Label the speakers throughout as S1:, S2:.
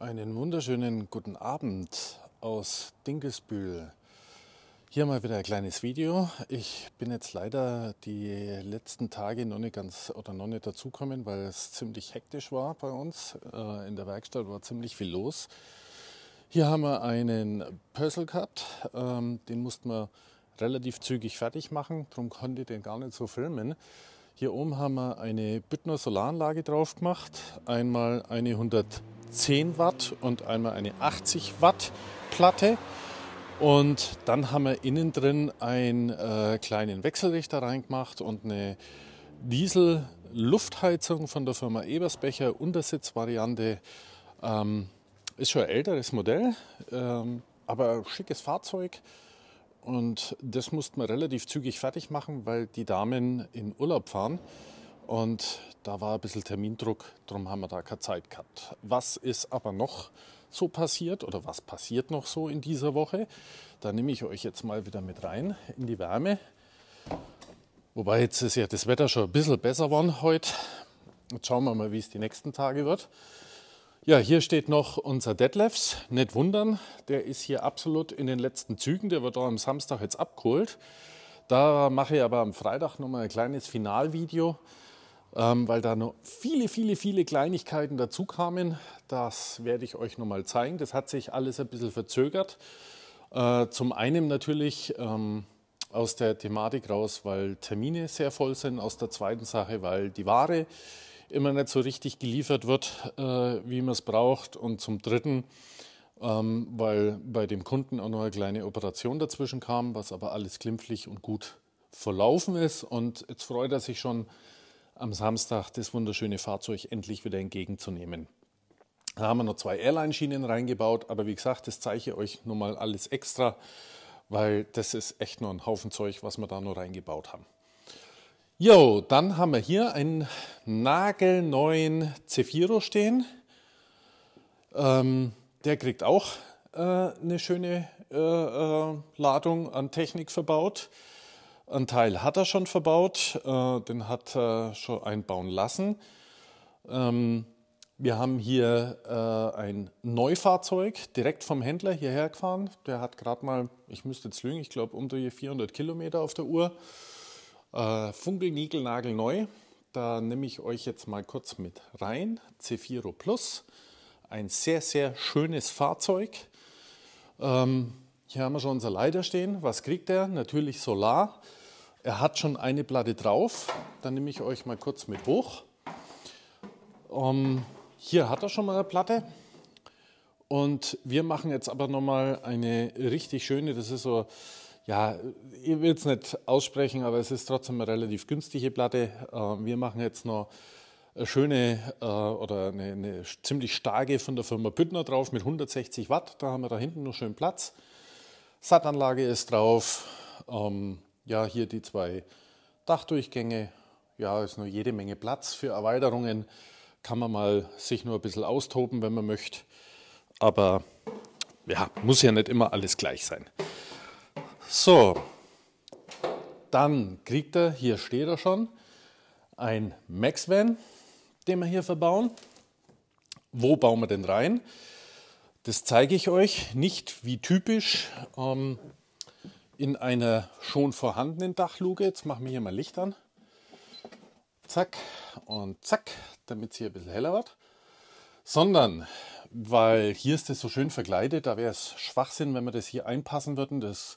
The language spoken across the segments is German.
S1: Einen wunderschönen guten Abend aus Dinkelsbühl. Hier mal wieder ein kleines Video. Ich bin jetzt leider die letzten Tage noch nicht ganz oder noch nicht dazukommen, weil es ziemlich hektisch war bei uns. Äh, in der Werkstatt war ziemlich viel los. Hier haben wir einen Pössl gehabt. Ähm, den mussten wir relativ zügig fertig machen, darum konnte ich den gar nicht so filmen. Hier oben haben wir eine Büttner Solaranlage drauf gemacht. Einmal eine 100 10 Watt und einmal eine 80 Watt Platte. Und dann haben wir innen drin einen äh, kleinen Wechselrichter reingemacht und eine Diesel-Luftheizung von der Firma Ebersbecher, Untersitzvariante. Ähm, ist schon ein älteres Modell, ähm, aber schickes Fahrzeug. Und das mussten wir relativ zügig fertig machen, weil die Damen in Urlaub fahren. Und da war ein bisschen Termindruck, darum haben wir da keine Zeit gehabt. Was ist aber noch so passiert oder was passiert noch so in dieser Woche? Da nehme ich euch jetzt mal wieder mit rein in die Wärme. Wobei jetzt ist ja das Wetter schon ein bisschen besser geworden heute. Jetzt schauen wir mal, wie es die nächsten Tage wird. Ja, hier steht noch unser Detlefs. Nicht wundern, der ist hier absolut in den letzten Zügen. Der wird auch am Samstag jetzt abgeholt. Da mache ich aber am Freitag nochmal ein kleines Finalvideo ähm, weil da noch viele, viele, viele Kleinigkeiten dazu kamen. Das werde ich euch nochmal zeigen. Das hat sich alles ein bisschen verzögert. Äh, zum einen natürlich ähm, aus der Thematik raus, weil Termine sehr voll sind. Aus der zweiten Sache, weil die Ware immer nicht so richtig geliefert wird, äh, wie man es braucht. Und zum dritten, ähm, weil bei dem Kunden auch noch eine kleine Operation dazwischen kam, was aber alles glimpflich und gut verlaufen ist. Und jetzt freut er sich schon, am Samstag das wunderschöne Fahrzeug endlich wieder entgegenzunehmen. Da haben wir noch zwei Airline-Schienen reingebaut, aber wie gesagt, das zeige ich euch nun mal alles extra, weil das ist echt nur ein Haufen Zeug, was wir da nur reingebaut haben. Jo, dann haben wir hier einen nagelneuen Zefiro stehen. Ähm, der kriegt auch äh, eine schöne äh, äh, Ladung an Technik verbaut. Ein Teil hat er schon verbaut, äh, den hat er schon einbauen lassen. Ähm, wir haben hier äh, ein Neufahrzeug direkt vom Händler hierher gefahren. Der hat gerade mal, ich müsste jetzt lügen, ich glaube um die 400 Kilometer auf der Uhr. Äh, Funkelnigelnagel neu. Da nehme ich euch jetzt mal kurz mit rein. Cefiro Plus, ein sehr, sehr schönes Fahrzeug. Ähm, hier haben wir schon unser Leiter stehen. Was kriegt er? Natürlich Solar. Er hat schon eine Platte drauf, dann nehme ich euch mal kurz mit hoch. Ähm, hier hat er schon mal eine Platte und wir machen jetzt aber nochmal eine richtig schöne, das ist so, ja, ich will es nicht aussprechen, aber es ist trotzdem eine relativ günstige Platte. Ähm, wir machen jetzt noch eine schöne äh, oder eine, eine, ziemlich starke von der Firma Büttner drauf mit 160 Watt. Da haben wir da hinten noch schön Platz. Sattanlage ist drauf. Ähm, ja, hier die zwei Dachdurchgänge. Ja, ist nur jede Menge Platz für Erweiterungen. Kann man mal sich nur ein bisschen austoben, wenn man möchte. Aber ja, muss ja nicht immer alles gleich sein. So, dann kriegt er, hier steht er schon, ein Max-Van, den wir hier verbauen. Wo bauen wir denn rein? Das zeige ich euch nicht wie typisch. Ähm, in einer schon vorhandenen Dachluke. Jetzt machen wir hier mal Licht an. Zack und zack, damit es hier ein bisschen heller wird. Sondern, weil hier ist es so schön verkleidet, da wäre es Schwachsinn, wenn wir das hier einpassen würden. Das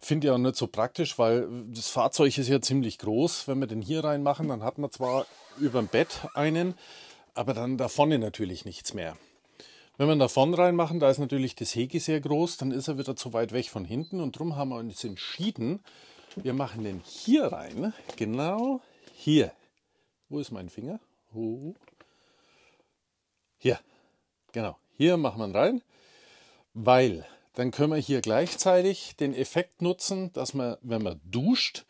S1: finde ich auch nicht so praktisch, weil das Fahrzeug ist ja ziemlich groß. Wenn wir den hier reinmachen, dann hat man zwar über dem Bett einen, aber dann da vorne natürlich nichts mehr. Wenn wir da vorne reinmachen, da ist natürlich das Hege sehr groß, dann ist er wieder zu weit weg von hinten und darum haben wir uns entschieden, wir machen den hier rein, genau hier. Wo ist mein Finger? Hier, genau, hier machen wir ihn rein, weil dann können wir hier gleichzeitig den Effekt nutzen, dass man, wenn man duscht,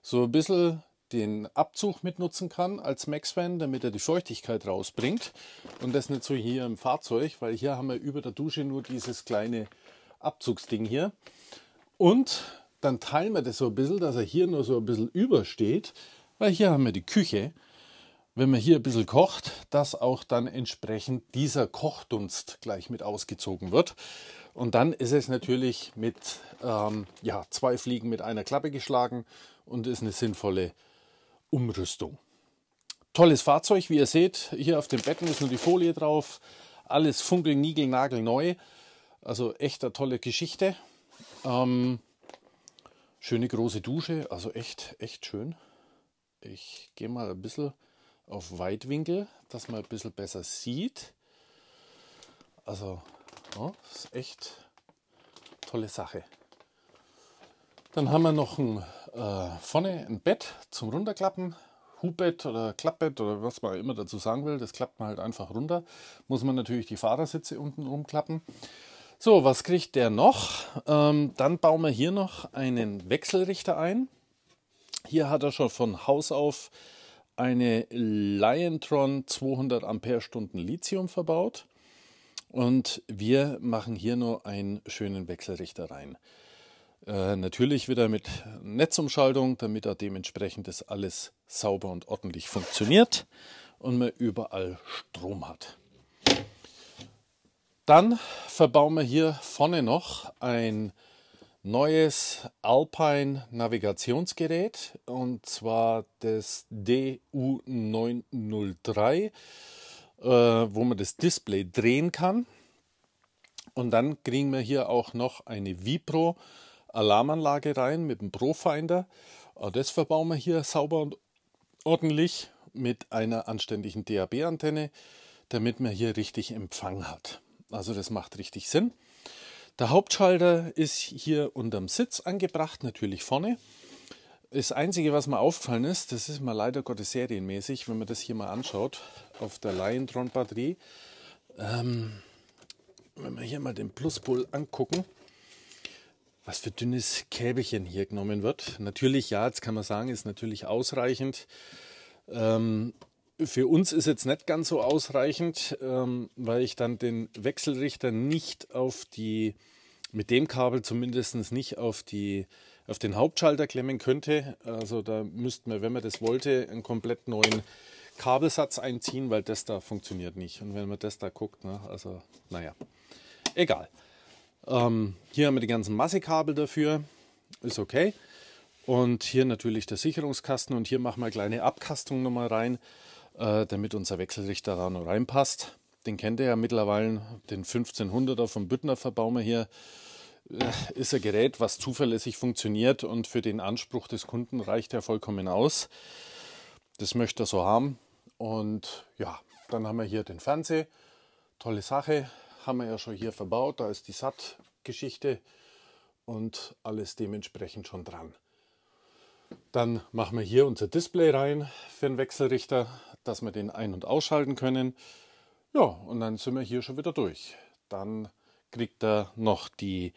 S1: so ein bisschen den Abzug mitnutzen kann als Max-Fan, damit er die Feuchtigkeit rausbringt. Und das nicht so hier im Fahrzeug, weil hier haben wir über der Dusche nur dieses kleine Abzugsding hier. Und dann teilen wir das so ein bisschen, dass er hier nur so ein bisschen übersteht, weil hier haben wir die Küche. Wenn man hier ein bisschen kocht, dass auch dann entsprechend dieser Kochdunst gleich mit ausgezogen wird. Und dann ist es natürlich mit ähm, ja, zwei Fliegen mit einer Klappe geschlagen und ist eine sinnvolle Umrüstung. Tolles Fahrzeug, wie ihr seht. Hier auf den Betten ist nur die Folie drauf. Alles funkel, nigel, neu. Also echt eine tolle Geschichte. Ähm, schöne große Dusche, also echt, echt schön. Ich gehe mal ein bisschen auf Weitwinkel, dass man ein bisschen besser sieht. Also, ja, ist echt tolle Sache. Dann haben wir noch ein, äh, vorne ein Bett zum Runterklappen. Hubbett oder Klappbett oder was man immer dazu sagen will, das klappt man halt einfach runter. Muss man natürlich die Fahrersitze unten rumklappen. So, was kriegt der noch? Ähm, dann bauen wir hier noch einen Wechselrichter ein. Hier hat er schon von Haus auf eine Liontron 200 Ampere-Stunden Lithium verbaut. Und wir machen hier nur einen schönen Wechselrichter rein. Äh, natürlich wieder mit Netzumschaltung, damit da dementsprechend das alles sauber und ordentlich funktioniert und man überall Strom hat. Dann verbauen wir hier vorne noch ein neues Alpine Navigationsgerät und zwar das DU903, äh, wo man das Display drehen kann. Und dann kriegen wir hier auch noch eine Vipro Alarmanlage rein mit dem Profinder. Ah, das verbauen wir hier sauber und ordentlich mit einer anständigen DAB-Antenne, damit man hier richtig Empfang hat. Also das macht richtig Sinn. Der Hauptschalter ist hier unterm Sitz angebracht, natürlich vorne. Das Einzige, was mir aufgefallen ist, das ist mal leider Gottes serienmäßig, wenn man das hier mal anschaut, auf der lion batterie Ähm, wenn wir hier mal den Pluspol angucken, was für dünnes Käbelchen hier genommen wird. Natürlich, ja, jetzt kann man sagen, ist natürlich ausreichend. Ähm, für uns ist jetzt nicht ganz so ausreichend, ähm, weil ich dann den Wechselrichter nicht auf die, mit dem Kabel zumindest nicht auf die auf den Hauptschalter klemmen könnte. Also da müssten wir, wenn man das wollte, einen komplett neuen Kabelsatz einziehen, weil das da funktioniert nicht. Und wenn man das da guckt, ne, also naja, egal. Ähm, hier haben wir die ganzen Massekabel dafür, ist okay. Und hier natürlich der Sicherungskasten und hier machen wir eine kleine Abkastung nochmal rein, äh, damit unser Wechselrichter da noch reinpasst. Den kennt ihr ja mittlerweile, den 1500er vom Büttner verbauen wir hier. Äh, ist ein Gerät, was zuverlässig funktioniert und für den Anspruch des Kunden reicht er vollkommen aus. Das möchte er so haben. Und ja, dann haben wir hier den Fernseher. Tolle Sache haben wir ja schon hier verbaut. Da ist die SAT-Geschichte und alles dementsprechend schon dran. Dann machen wir hier unser Display rein für den Wechselrichter, dass wir den ein- und ausschalten können. Ja, und dann sind wir hier schon wieder durch. Dann kriegt er noch die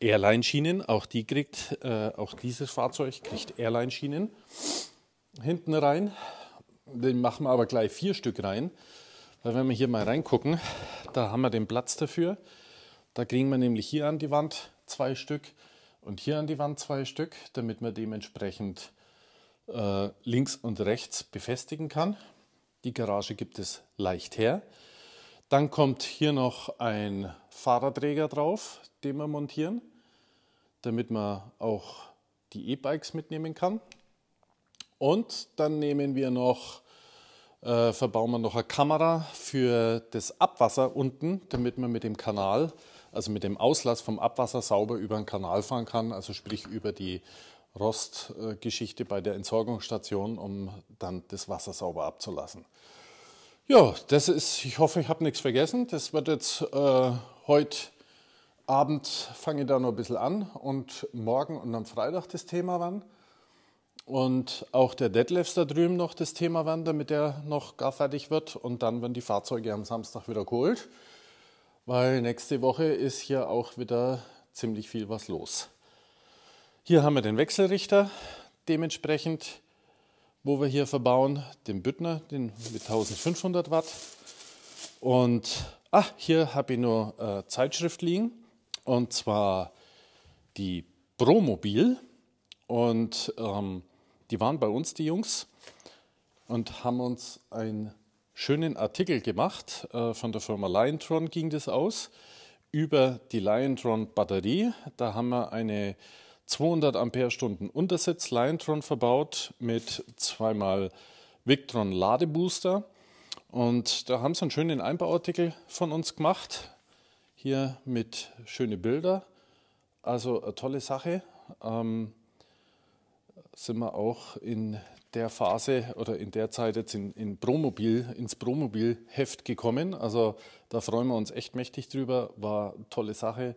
S1: Airline-Schienen. Auch die kriegt, äh, auch dieses Fahrzeug kriegt Airline-Schienen hinten rein. Den machen wir aber gleich vier Stück rein, weil wenn wir hier mal reingucken, da haben wir den Platz dafür. Da kriegen wir nämlich hier an die Wand zwei Stück und hier an die Wand zwei Stück, damit man dementsprechend äh, links und rechts befestigen kann. Die Garage gibt es leicht her. Dann kommt hier noch ein Fahrradträger drauf, den wir montieren, damit man auch die E-Bikes mitnehmen kann. Und dann nehmen wir noch äh, verbauen wir noch eine Kamera für das Abwasser unten, damit man mit dem Kanal, also mit dem Auslass vom Abwasser sauber über den Kanal fahren kann, also sprich über die Rostgeschichte äh, bei der Entsorgungsstation, um dann das Wasser sauber abzulassen. Ja, das ist, ich hoffe, ich habe nichts vergessen. Das wird jetzt äh, heute Abend fange ich da noch ein bisschen an und morgen und am Freitag das Thema wann. Und auch der Deadlifts da drüben noch das Thema werden, damit der noch gar fertig wird. Und dann werden die Fahrzeuge am Samstag wieder geholt. Weil nächste Woche ist hier auch wieder ziemlich viel was los. Hier haben wir den Wechselrichter dementsprechend, wo wir hier verbauen, den Büttner den mit 1500 Watt. Und ah, hier habe ich nur äh, Zeitschrift liegen und zwar die Promobil. Und ähm, die waren bei uns, die Jungs, und haben uns einen schönen Artikel gemacht. Äh, von der Firma Liontron ging das aus. Über die Liontron Batterie. Da haben wir eine 200 Ampere-Stunden Untersitz Liontron verbaut mit zweimal Victron Ladebooster. Und da haben sie einen schönen Einbauartikel von uns gemacht. Hier mit schönen Bildern. Also eine tolle Sache. Ähm, sind wir auch in der Phase oder in der Zeit jetzt in, in Promobil, ins Promobil-Heft gekommen. Also da freuen wir uns echt mächtig drüber. War eine tolle Sache.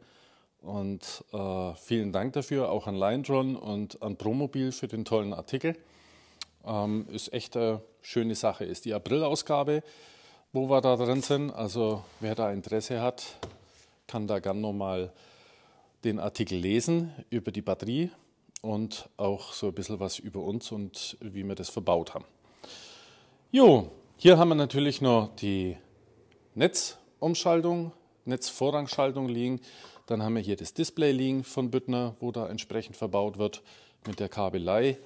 S1: Und äh, vielen Dank dafür, auch an Lindron und an Promobil für den tollen Artikel. Ähm, ist echt eine schöne Sache. Ist die April-Ausgabe, wo wir da drin sind. Also wer da Interesse hat, kann da gerne nochmal den Artikel lesen über die Batterie und auch so ein bisschen was über uns und wie wir das verbaut haben. Jo, hier haben wir natürlich noch die Netzumschaltung, Netzvorrangschaltung liegen. Dann haben wir hier das Display liegen von Büttner, wo da entsprechend verbaut wird mit der Kabelei.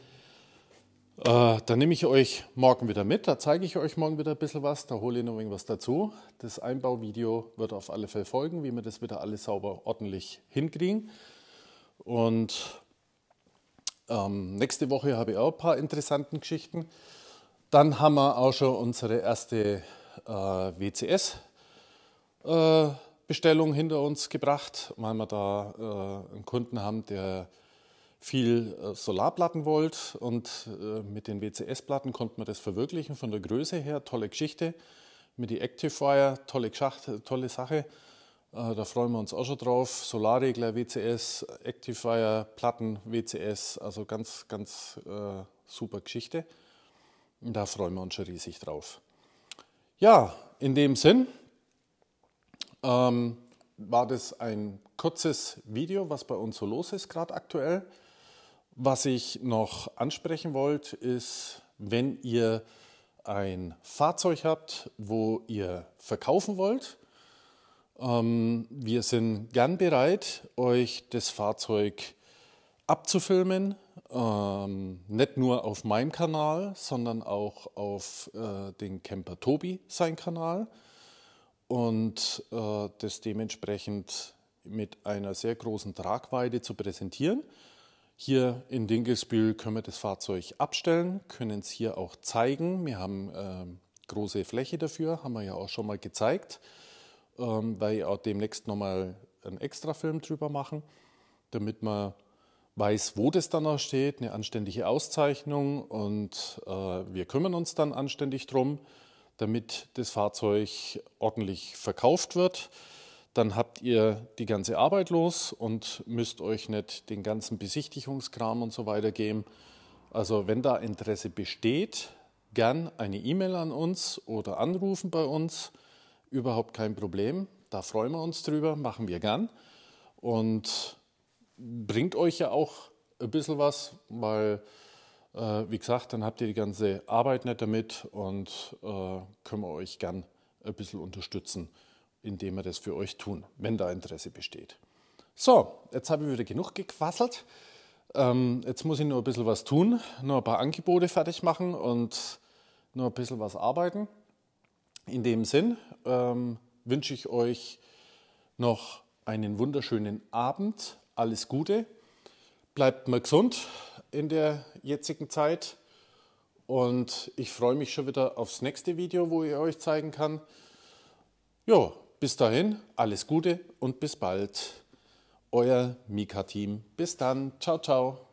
S1: Äh, dann nehme ich euch morgen wieder mit, da zeige ich euch morgen wieder ein bisschen was, da hole ich noch irgendwas dazu. Das Einbauvideo wird auf alle Fälle folgen, wie wir das wieder alles sauber ordentlich hinkriegen. Und ähm, nächste Woche habe ich auch ein paar interessante Geschichten. Dann haben wir auch schon unsere erste äh, WCS-Bestellung äh, hinter uns gebracht, weil wir da äh, einen Kunden haben, der viel äh, Solarplatten wollte und äh, mit den WCS-Platten konnte man das verwirklichen von der Größe her. Tolle Geschichte. Mit die Actifier, tolle, tolle Sache. Äh, da freuen wir uns auch schon drauf. Solarregler, WCS, Actifier, Platten, WCS, also ganz, ganz äh, super Geschichte. Da freuen wir uns schon riesig drauf. Ja, in dem Sinn ähm, war das ein kurzes Video, was bei uns so los ist gerade aktuell. Was ich noch ansprechen wollte, ist, wenn ihr ein Fahrzeug habt, wo ihr verkaufen wollt, ähm, wir sind gern bereit, euch das Fahrzeug abzufilmen, ähm, nicht nur auf meinem Kanal, sondern auch auf äh, den Camper Tobi, sein Kanal. Und äh, das dementsprechend mit einer sehr großen Tragweite zu präsentieren. Hier in Dinkelsbühl können wir das Fahrzeug abstellen, können es hier auch zeigen. Wir haben äh, große Fläche dafür, haben wir ja auch schon mal gezeigt ähm, weil ich auch demnächst nochmal einen extra Film drüber machen, damit man weiß, wo das dann auch steht, eine anständige Auszeichnung und äh, wir kümmern uns dann anständig drum, damit das Fahrzeug ordentlich verkauft wird. Dann habt ihr die ganze Arbeit los und müsst euch nicht den ganzen Besichtigungskram und so weiter geben. Also wenn da Interesse besteht, gern eine E-Mail an uns oder anrufen bei uns überhaupt kein Problem. Da freuen wir uns drüber, machen wir gern. Und bringt euch ja auch ein bisschen was, weil, äh, wie gesagt, dann habt ihr die ganze Arbeit nicht damit und äh, können wir euch gern ein bisschen unterstützen, indem wir das für euch tun, wenn da Interesse besteht. So, jetzt habe ich wieder genug gequasselt. Ähm, jetzt muss ich nur ein bisschen was tun, nur ein paar Angebote fertig machen und nur ein bisschen was arbeiten. In dem Sinn ähm, wünsche ich euch noch einen wunderschönen Abend, alles Gute, bleibt mal gesund in der jetzigen Zeit und ich freue mich schon wieder aufs nächste Video, wo ich euch zeigen kann. Ja, bis dahin, alles Gute und bis bald. Euer Mika-Team. Bis dann. Ciao, ciao.